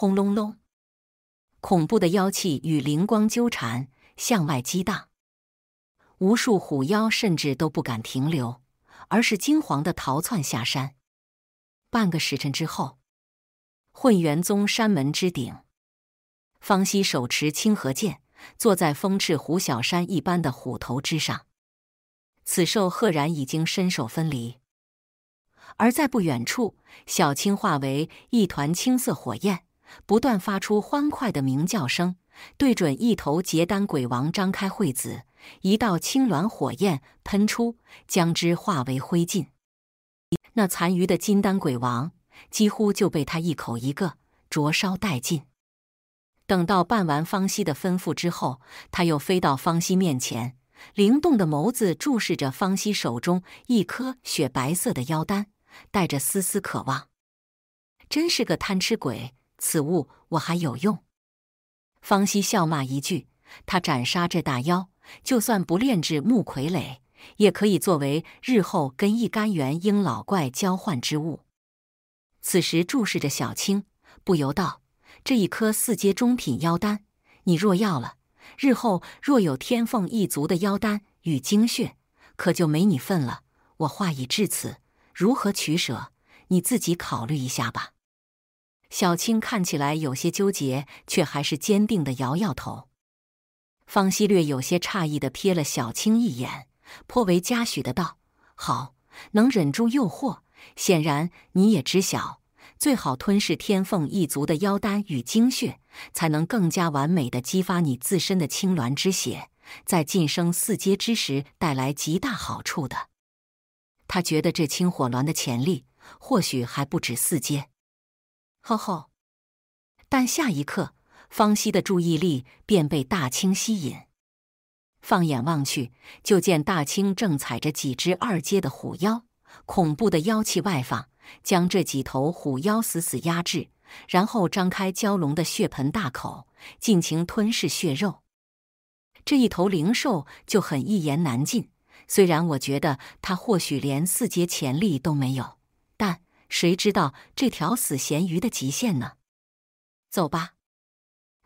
轰隆隆！恐怖的妖气与灵光纠缠，向外激荡。无数虎妖甚至都不敢停留，而是惊惶的逃窜下山。半个时辰之后，混元宗山门之顶，方西手持清河剑，坐在风翅虎小山一般的虎头之上。此兽赫然已经身首分离。而在不远处，小青化为一团青色火焰。不断发出欢快的鸣叫声，对准一头结丹鬼王张开惠子，一道青鸾火焰喷出，将之化为灰烬。那残余的金丹鬼王几乎就被他一口一个灼烧殆尽。等到办完方西的吩咐之后，他又飞到方西面前，灵动的眸子注视着方西手中一颗雪白色的妖丹，带着丝丝渴望。真是个贪吃鬼。此物我还有用，方希笑骂一句：“他斩杀这大妖，就算不炼制木傀儡，也可以作为日后跟一干元婴老怪交换之物。”此时注视着小青，不由道：“这一颗四阶中品妖丹，你若要了，日后若有天凤一族的妖丹与精血，可就没你份了。”我话已至此，如何取舍，你自己考虑一下吧。小青看起来有些纠结，却还是坚定的摇摇头。方希略有些诧异的瞥了小青一眼，颇为嘉许的道：“好，能忍住诱惑，显然你也知晓。最好吞噬天凤一族的妖丹与精血，才能更加完美的激发你自身的青鸾之血，在晋升四阶之时带来极大好处的。”他觉得这青火鸾的潜力或许还不止四阶。呵呵，但下一刻，方西的注意力便被大青吸引。放眼望去，就见大青正踩着几只二阶的虎妖，恐怖的妖气外放，将这几头虎妖死死压制，然后张开蛟龙的血盆大口，尽情吞噬血肉。这一头灵兽就很一言难尽，虽然我觉得它或许连四阶潜力都没有。谁知道这条死咸鱼的极限呢？走吧。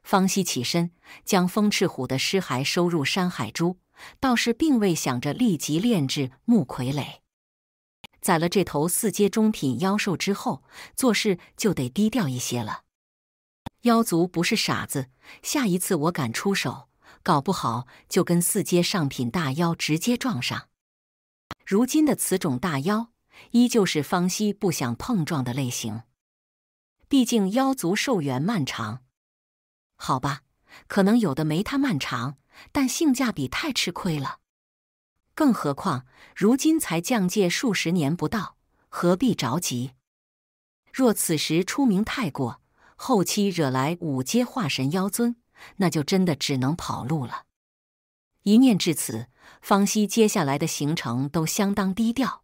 方西起身，将风赤虎的尸骸收入山海珠。倒是并未想着立即炼制木傀儡。宰了这头四阶中品妖兽之后，做事就得低调一些了。妖族不是傻子，下一次我敢出手，搞不好就跟四阶上品大妖直接撞上。如今的此种大妖。依旧是方希不想碰撞的类型，毕竟妖族寿元漫长，好吧，可能有的没他漫长，但性价比太吃亏了。更何况如今才降界数十年不到，何必着急？若此时出名太过，后期惹来五阶化神妖尊，那就真的只能跑路了。一念至此，方希接下来的行程都相当低调。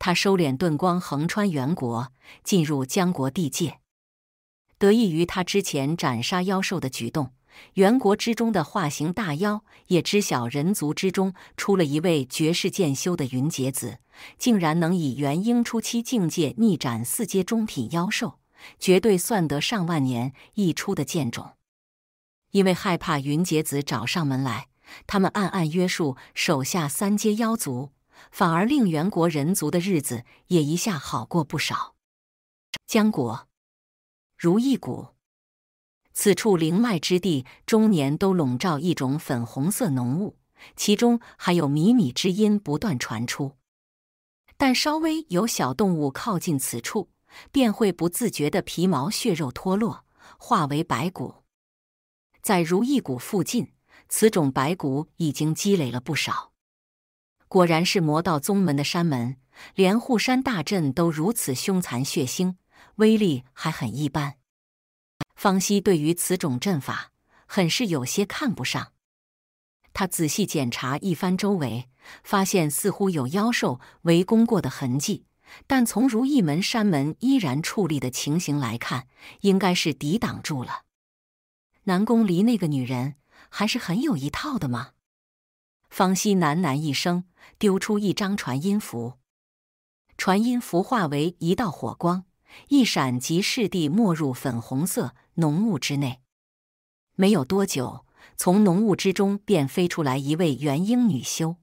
他收敛遁光，横穿元国，进入江国地界。得益于他之前斩杀妖兽的举动，元国之中的化形大妖也知晓人族之中出了一位绝世剑修的云杰子，竟然能以元婴初期境界逆斩四阶中品妖兽，绝对算得上万年一出的剑种。因为害怕云杰子找上门来，他们暗暗约束手下三阶妖族。反而令原国人族的日子也一下好过不少。江国如意谷，此处灵脉之地，终年都笼罩一种粉红色浓雾，其中还有靡靡之音不断传出。但稍微有小动物靠近此处，便会不自觉的皮毛血肉脱落，化为白骨。在如意谷附近，此种白骨已经积累了不少。果然是魔道宗门的山门，连护山大阵都如此凶残血腥，威力还很一般。方希对于此种阵法很是有些看不上。他仔细检查一番周围，发现似乎有妖兽围攻过的痕迹，但从如意门山门依然矗立的情形来看，应该是抵挡住了。南宫离那个女人还是很有一套的嘛。方希喃喃一声，丢出一张传音符，传音符化为一道火光，一闪即逝地没入粉红色浓雾之内。没有多久，从浓雾之中便飞出来一位元婴女修，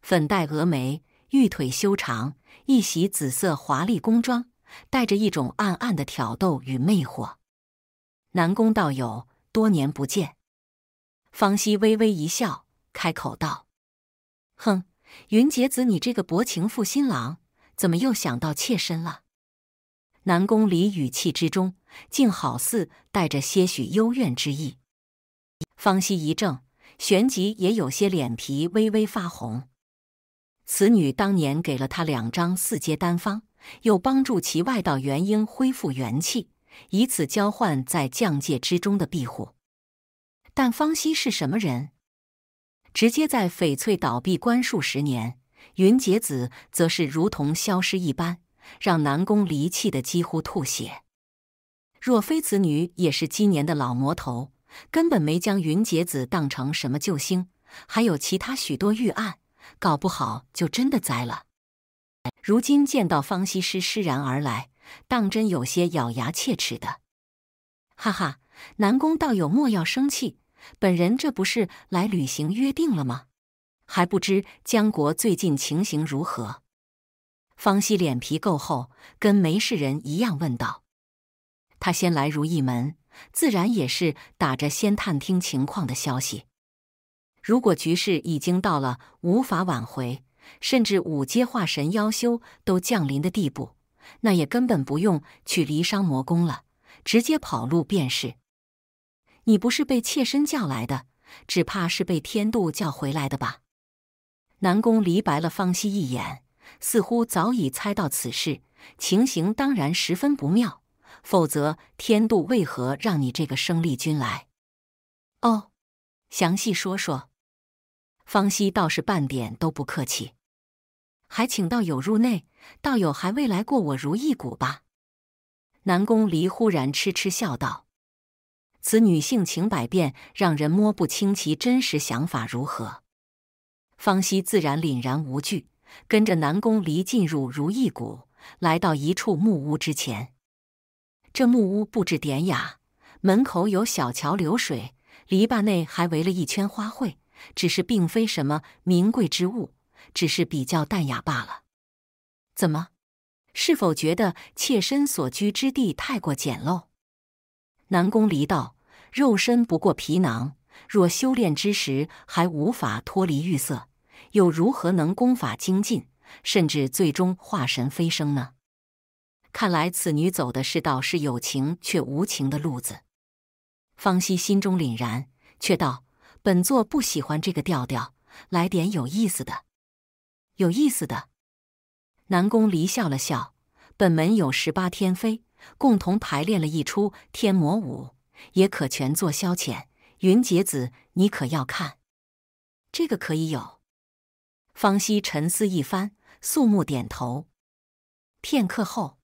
粉黛峨眉，玉腿修长，一袭紫色华丽宫装，带着一种暗暗的挑逗与魅惑。南宫道友，多年不见。方希微微一笑。开口道：“哼，云杰子，你这个薄情负心郎，怎么又想到妾身了？”南宫离语气之中竟好似带着些许幽怨之意。方西一怔，旋即也有些脸皮微微发红。此女当年给了他两张四阶丹方，又帮助其外道元婴恢复元气，以此交换在降界之中的庇护。但方西是什么人？直接在翡翠倒闭关数十年，云杰子则是如同消失一般，让南宫离气的几乎吐血。若非此女也是今年的老魔头，根本没将云杰子当成什么救星，还有其他许多预案，搞不好就真的栽了。如今见到方西施施然而来，当真有些咬牙切齿的。哈哈，南宫道友莫要生气。本人这不是来履行约定了吗？还不知江国最近情形如何？方西脸皮够厚，跟没事人一样问道。他先来如意门，自然也是打着先探听情况的消息。如果局势已经到了无法挽回，甚至五阶化神妖修都降临的地步，那也根本不用去离殇魔宫了，直接跑路便是。你不是被妾身叫来的，只怕是被天度叫回来的吧？南宫离白了方希一眼，似乎早已猜到此事，情形当然十分不妙。否则，天度为何让你这个生力军来？哦，详细说说。方希倒是半点都不客气，还请道友入内。道友还未来过我如意谷吧？南宫离忽然痴痴笑道。此女性情百变，让人摸不清其真实想法如何。方西自然凛然无惧，跟着南宫离进入如意谷，来到一处木屋之前。这木屋布置典雅，门口有小桥流水，篱笆内还围了一圈花卉，只是并非什么名贵之物，只是比较淡雅罢了。怎么，是否觉得妾身所居之地太过简陋？南宫离道。肉身不过皮囊，若修炼之时还无法脱离欲色，又如何能功法精进，甚至最终化神飞升呢？看来此女走的是道，是有情却无情的路子。方希心中凛然，却道：“本座不喜欢这个调调，来点有意思的，有意思的。”南宫离笑了笑：“本门有十八天妃，共同排练了一出天魔舞。”也可全做消遣，云杰子，你可要看？这个可以有。方希沉思一番，肃穆点头。片刻后，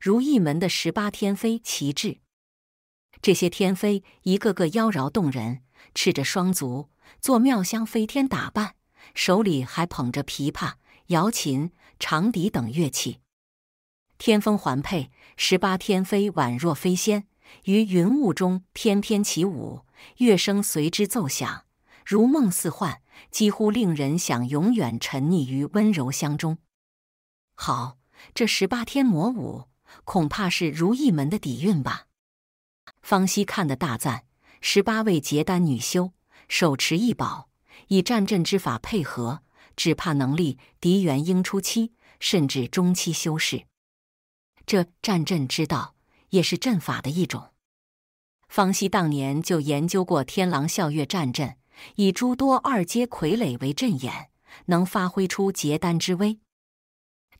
如意门的十八天妃齐至。这些天妃一个个妖娆动人，赤着双足，做妙香飞天打扮，手里还捧着琵琶、瑶琴、长笛等乐器。天风环佩，十八天妃宛若飞仙。于云雾中翩翩起舞，乐声随之奏响，如梦似幻，几乎令人想永远沉溺于温柔乡中。好，这十八天魔舞恐怕是如意门的底蕴吧？方希看的大赞，十八位结丹女修手持异宝，以战阵之法配合，只怕能力敌元婴初期甚至中期修士。这战阵之道。也是阵法的一种。方希当年就研究过天狼笑月战阵，以诸多二阶傀儡为阵眼，能发挥出结丹之威。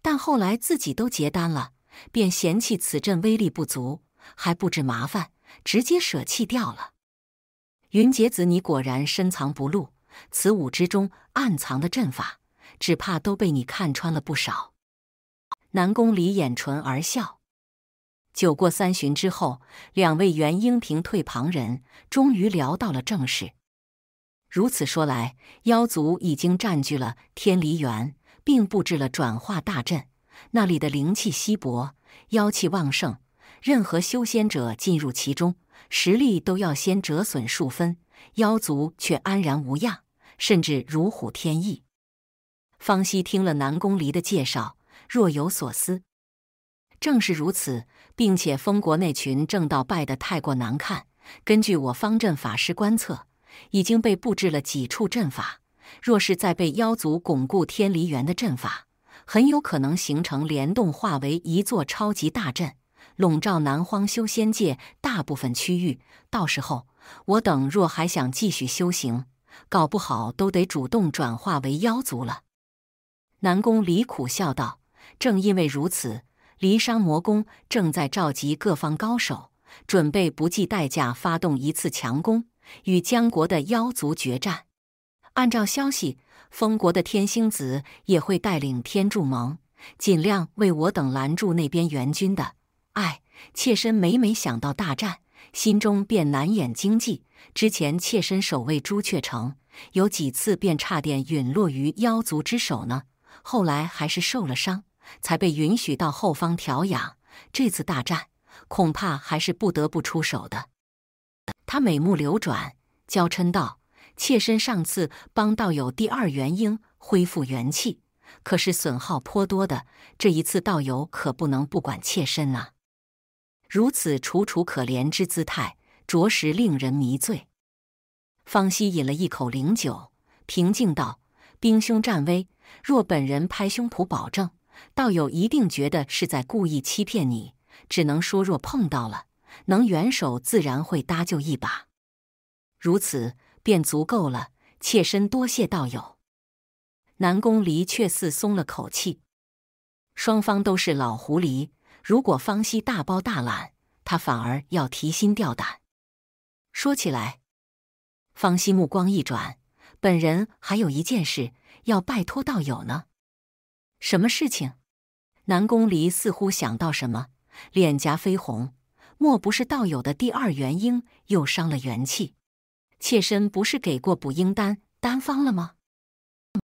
但后来自己都结丹了，便嫌弃此阵威力不足，还不止麻烦，直接舍弃掉了。云杰子，你果然深藏不露，此舞之中暗藏的阵法，只怕都被你看穿了不少。南宫离掩唇而笑。酒过三巡之后，两位元婴平退旁人，终于聊到了正事。如此说来，妖族已经占据了天离园，并布置了转化大阵。那里的灵气稀薄，妖气旺盛，任何修仙者进入其中，实力都要先折损数分；妖族却安然无恙，甚至如虎添翼。方希听了南宫离的介绍，若有所思。正是如此，并且封国那群正道败得太过难看。根据我方阵法师观测，已经被布置了几处阵法。若是再被妖族巩固天离园的阵法，很有可能形成联动，化为一座超级大阵，笼罩南荒修仙界大部分区域。到时候，我等若还想继续修行，搞不好都得主动转化为妖族了。南宫离苦笑道：“正因为如此。”离殇魔宫正在召集各方高手，准备不计代价发动一次强攻，与江国的妖族决战。按照消息，封国的天星子也会带领天柱盟，尽量为我等拦住那边援军的。唉，妾身每每想到大战，心中便难掩惊悸。之前妾身守卫朱雀城，有几次便差点陨落于妖族之手呢，后来还是受了伤。才被允许到后方调养。这次大战，恐怕还是不得不出手的。他美目流转，娇嗔道：“妾身上次帮道友第二元婴恢复元气，可是损耗颇多的。这一次，道友可不能不管妾身啊！”如此楚楚可怜之姿态，着实令人迷醉。方希饮了一口灵酒，平静道：“冰兄战危，若本人拍胸脯保证。”道友一定觉得是在故意欺骗你，只能说若碰到了，能援手自然会搭救一把，如此便足够了。妾身多谢道友。南宫离却似松了口气。双方都是老狐狸，如果方希大包大揽，他反而要提心吊胆。说起来，方希目光一转，本人还有一件事要拜托道友呢。什么事情？南宫离似乎想到什么，脸颊绯红。莫不是道友的第二元婴又伤了元气？妾身不是给过补婴丹丹方了吗？